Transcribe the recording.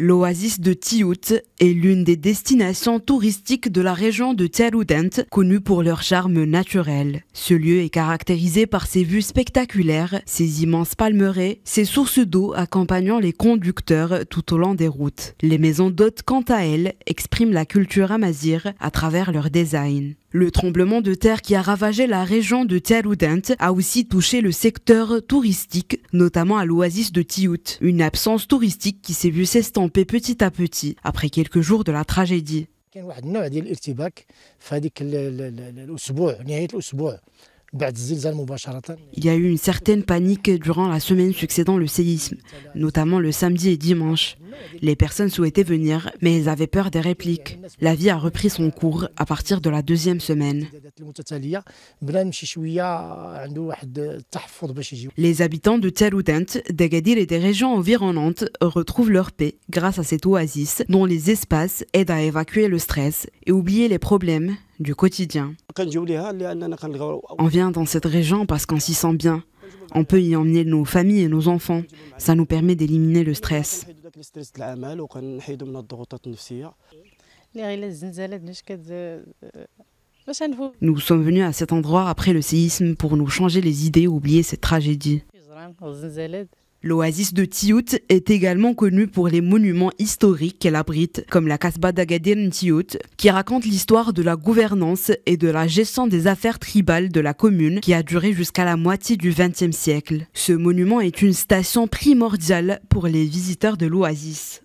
L'oasis de Tiout est l'une des destinations touristiques de la région de Tiaroudent, connue pour leur charme naturel. Ce lieu est caractérisé par ses vues spectaculaires, ses immenses palmeraies, ses sources d'eau accompagnant les conducteurs tout au long des routes. Les maisons d'hôtes, quant à elles, expriment la culture amazir à travers leur design. Le tremblement de terre qui a ravagé la région de Tiaroudent a aussi touché le secteur touristique, notamment à l'oasis de Tiout, une absence touristique qui s'est vue s'estomper petit à petit après quelques jours de la tragédie. Il y a eu une certaine panique durant la semaine succédant le séisme, notamment le samedi et dimanche. Les personnes souhaitaient venir, mais elles avaient peur des répliques. La vie a repris son cours à partir de la deuxième semaine. Les habitants de des d'Agadir et des régions environnantes retrouvent leur paix grâce à cette oasis dont les espaces aident à évacuer le stress et oublier les problèmes du quotidien. On vient dans cette région parce qu'on s'y sent bien. On peut y emmener nos familles et nos enfants. Ça nous permet d'éliminer le stress. Nous sommes venus à cet endroit après le séisme pour nous changer les idées, oublier cette tragédie. L'oasis de Tiout est également connue pour les monuments historiques qu'elle abrite, comme la Kasbah d'Agadir Tiout, qui raconte l'histoire de la gouvernance et de la gestion des affaires tribales de la commune qui a duré jusqu'à la moitié du XXe siècle. Ce monument est une station primordiale pour les visiteurs de l'oasis.